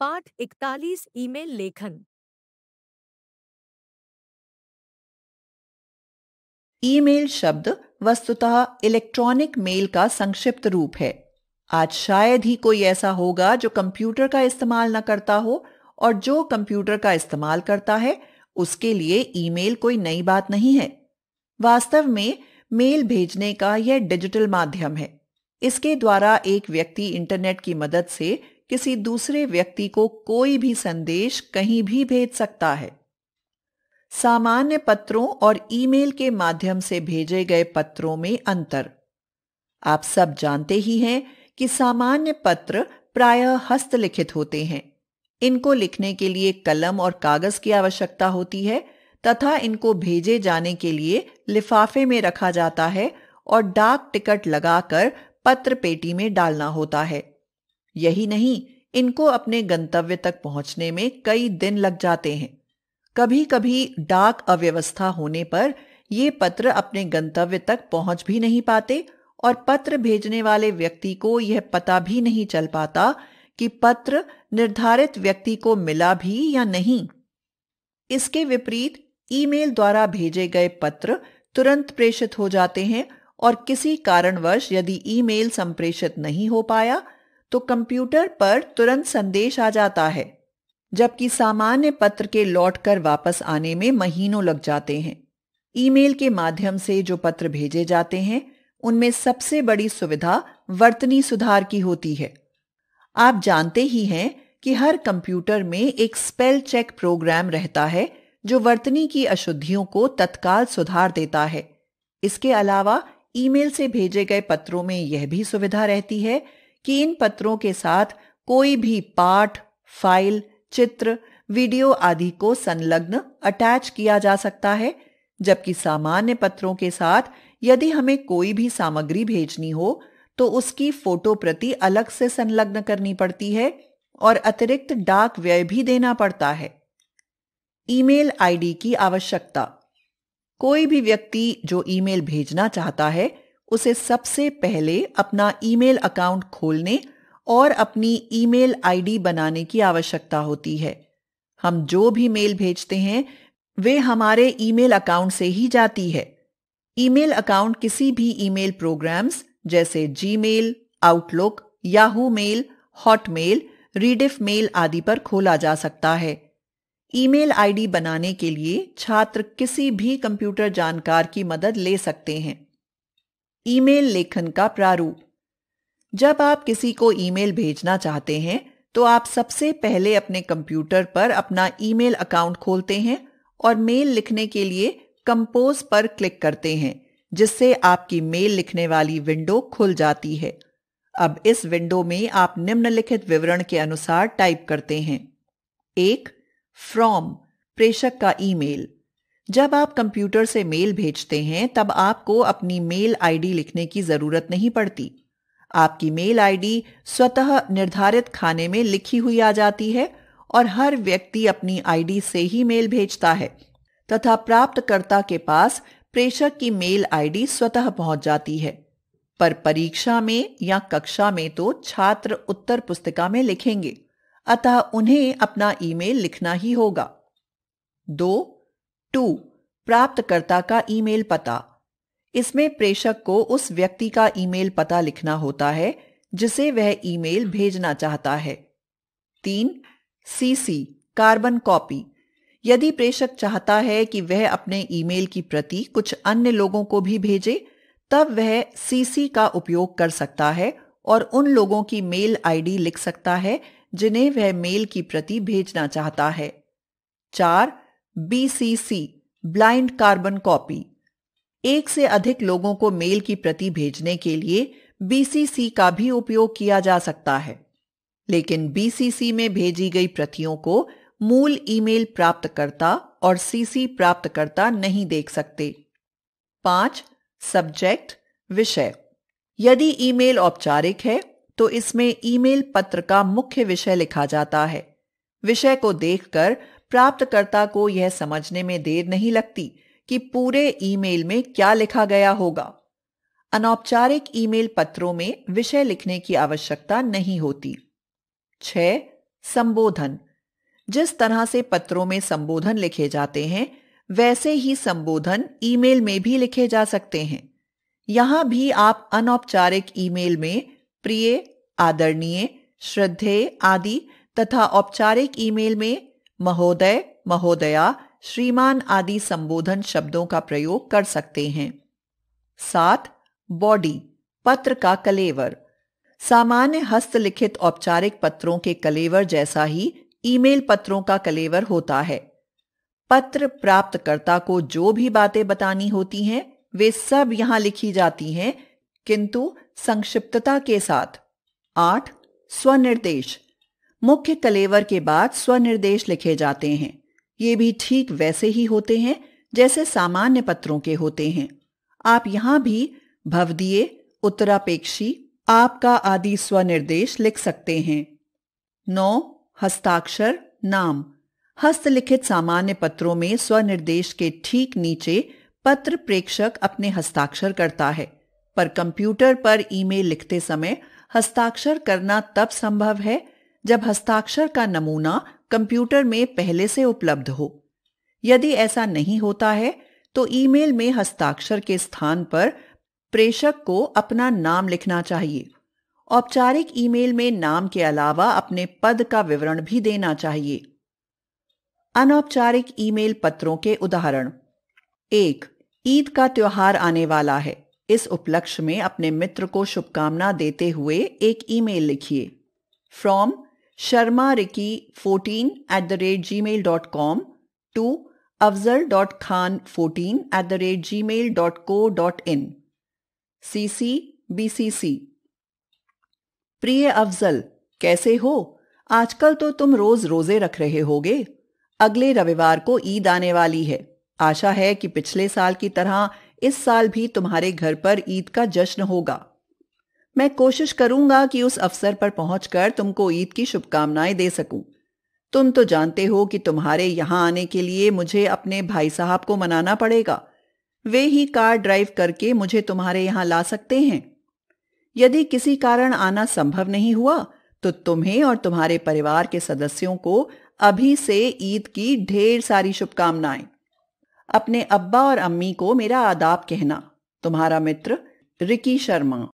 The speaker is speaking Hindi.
पाठ इकतालीस ईमेल लेखन ईमेल शब्द वस्तुतः इलेक्ट्रॉनिक मेल का संक्षिप्त रूप है आज शायद ही कोई ऐसा होगा जो कंप्यूटर का इस्तेमाल न करता हो और जो कंप्यूटर का इस्तेमाल करता है उसके लिए ईमेल कोई नई बात नहीं है वास्तव में मेल भेजने का यह डिजिटल माध्यम है इसके द्वारा एक व्यक्ति इंटरनेट की मदद से किसी दूसरे व्यक्ति को कोई भी संदेश कहीं भी भेज सकता है सामान्य पत्रों और ईमेल के माध्यम से भेजे गए पत्रों में अंतर आप सब जानते ही हैं कि सामान्य पत्र प्रायः हस्तलिखित होते हैं इनको लिखने के लिए कलम और कागज की आवश्यकता होती है तथा इनको भेजे जाने के लिए लिफाफे में रखा जाता है और डाक टिकट लगाकर पत्र पेटी में डालना होता है यही नहीं इनको अपने गंतव्य तक पहुंचने में कई दिन लग जाते हैं कभी कभी डाक अव्यवस्था होने पर ये पत्र अपने गंतव्य तक पहुंच भी नहीं पाते और पत्र भेजने वाले व्यक्ति को यह पता भी नहीं चल पाता कि पत्र निर्धारित व्यक्ति को मिला भी या नहीं इसके विपरीत ईमेल द्वारा भेजे गए पत्र तुरंत प्रेषित हो जाते हैं और किसी कारणवश यदि ईमेल संप्रेषित नहीं हो पाया तो कंप्यूटर पर तुरंत संदेश आ जाता है जबकि सामान्य पत्र के लौटकर वापस आने में महीनों लग जाते हैं ईमेल के माध्यम से जो पत्र भेजे जाते हैं उनमें सबसे बड़ी सुविधा वर्तनी सुधार की होती है आप जानते ही हैं कि हर कंप्यूटर में एक स्पेल चेक प्रोग्राम रहता है जो वर्तनी की अशुद्धियों को तत्काल सुधार देता है इसके अलावा ईमेल से भेजे गए पत्रों में यह भी सुविधा रहती है कि इन पत्रों के साथ कोई भी पाठ फाइल चित्र वीडियो आदि को संलग्न अटैच किया जा सकता है जबकि सामान्य पत्रों के साथ यदि हमें कोई भी सामग्री भेजनी हो तो उसकी फोटो प्रति अलग से संलग्न करनी पड़ती है और अतिरिक्त डाक व्यय भी देना पड़ता है ईमेल आईडी की आवश्यकता कोई भी व्यक्ति जो ईमेल भेजना चाहता है उसे सबसे पहले अपना ईमेल अकाउंट खोलने और अपनी ईमेल आईडी बनाने की आवश्यकता होती है हम जो भी मेल भेजते हैं वे हमारे ईमेल अकाउंट से ही जाती है ईमेल अकाउंट किसी भी ईमेल प्रोग्राम्स जैसे Gmail, Outlook Yahoo mail Hotmail Rediff mail आदि पर खोला जा सकता है ईमेल आईडी बनाने के लिए छात्र किसी भी कंप्यूटर जानकार की मदद ले सकते हैं ईमेल लेखन का प्रारूप जब आप किसी को ईमेल भेजना चाहते हैं तो आप सबसे पहले अपने कंप्यूटर पर अपना ईमेल अकाउंट खोलते हैं और मेल लिखने के लिए कंपोज पर क्लिक करते हैं जिससे आपकी मेल लिखने वाली विंडो खुल जाती है अब इस विंडो में आप निम्नलिखित विवरण के अनुसार टाइप करते हैं एक फ्रॉम प्रेषक का ईमेल जब आप कंप्यूटर से मेल भेजते हैं तब आपको अपनी मेल आईडी लिखने की जरूरत नहीं पड़ती आपकी मेल आईडी स्वतः निर्धारित खाने में लिखी हुई आ जाती है और हर व्यक्ति अपनी आईडी से ही मेल भेजता है तथा प्राप्तकर्ता के पास प्रेषक की मेल आईडी स्वतः पहुंच जाती है पर परीक्षा में या कक्षा में तो छात्र उत्तर पुस्तिका में लिखेंगे अतः उन्हें अपना ईमेल लिखना ही होगा दो टू प्राप्तकर्ता का ईमेल पता इसमें प्रेषक को उस व्यक्ति का ईमेल पता लिखना होता है जिसे वह ईमेल भेजना चाहता है तीन सीसी कार्बन कॉपी यदि प्रेषक चाहता है कि वह अपने ईमेल की प्रति कुछ अन्य लोगों को भी भेजे तब वह सीसी का उपयोग कर सकता है और उन लोगों की मेल आईडी लिख सकता है जिन्हें वह मेल की प्रति भेजना चाहता है चार बीसीसी ब्लाइंड कार्बन कॉपी एक से अधिक लोगों को मेल की प्रति भेजने के लिए बीसीसी का भी उपयोग किया जा सकता है लेकिन बीसीसी में भेजी गई प्रतियों को मूल ईमेल प्राप्तकर्ता और सीसी प्राप्तकर्ता नहीं देख सकते पांच सब्जेक्ट विषय यदि ईमेल औपचारिक है तो इसमें ईमेल पत्र का मुख्य विषय लिखा जाता है विषय को देखकर प्राप्तकर्ता को यह समझने में देर नहीं लगती कि पूरे ईमेल में क्या लिखा गया होगा अनौपचारिक ईमेल पत्रों में विषय लिखने की आवश्यकता नहीं होती छ संबोधन जिस तरह से पत्रों में संबोधन लिखे जाते हैं वैसे ही संबोधन ईमेल में भी लिखे जा सकते हैं यहां भी आप अनौपचारिक ईमेल में प्रिय आदरणीय श्रद्धेय आदि तथा औपचारिक ईमेल में महोदय महोदया श्रीमान आदि संबोधन शब्दों का प्रयोग कर सकते हैं सात बॉडी पत्र का कलेवर सामान्य हस्तलिखित औपचारिक पत्रों के कलेवर जैसा ही ईमेल पत्रों का कलेवर होता है पत्र प्राप्तकर्ता को जो भी बातें बतानी होती हैं वे सब यहां लिखी जाती हैं किंतु संक्षिप्तता के साथ आठ स्वनिर्देश मुख्य कलेवर के बाद स्वनिर्देश लिखे जाते हैं ये भी ठीक वैसे ही होते हैं जैसे सामान्य पत्रों के होते हैं आप यहां भी भवदीय उत्तरापेक्षी आपका आदि स्वनिर्देश लिख सकते हैं नौ हस्ताक्षर नाम हस्तलिखित सामान्य पत्रों में स्वनिर्देश के ठीक नीचे पत्र प्रेक्षक अपने हस्ताक्षर करता है पर कंप्यूटर पर ईमेल लिखते समय हस्ताक्षर करना तब संभव है जब हस्ताक्षर का नमूना कंप्यूटर में पहले से उपलब्ध हो यदि ऐसा नहीं होता है तो ईमेल में हस्ताक्षर के स्थान पर प्रेषक को अपना नाम लिखना चाहिए औपचारिक ईमेल में नाम के अलावा अपने पद का विवरण भी देना चाहिए अनौपचारिक ईमेल पत्रों के उदाहरण एक ईद का त्योहार आने वाला है इस उपलक्ष्य में अपने मित्र को शुभकामना देते हुए एक ईमेल लिखिए from Sharma Ricky fourteen at the rate Gmail dot com to Afzal dot Khan fourteen at the rate Gmail dot co dot in C C B C C प्रिय अफजल कैसे हो आजकल तो तुम रोज रोजे रख रहे होगे अगले रविवार को ईद आने वाली है आशा है कि पिछले साल की तरह इस साल भी तुम्हारे घर पर ईद का जश्न होगा मैं कोशिश करूंगा कि उस अवसर पर पहुंचकर तुमको ईद की शुभकामनाएं दे सकूं। तुम तो जानते हो कि तुम्हारे यहां आने के लिए मुझे अपने भाई साहब को मनाना पड़ेगा वे ही कार ड्राइव करके मुझे तुम्हारे यहां ला सकते हैं यदि किसी कारण आना संभव नहीं हुआ तो तुम्हें और तुम्हारे परिवार के सदस्यों को अभी से ईद की ढेर सारी शुभकामनाएं अपने अब्बा और अम्मी को मेरा आदाब कहना तुम्हारा मित्र रिकी शर्मा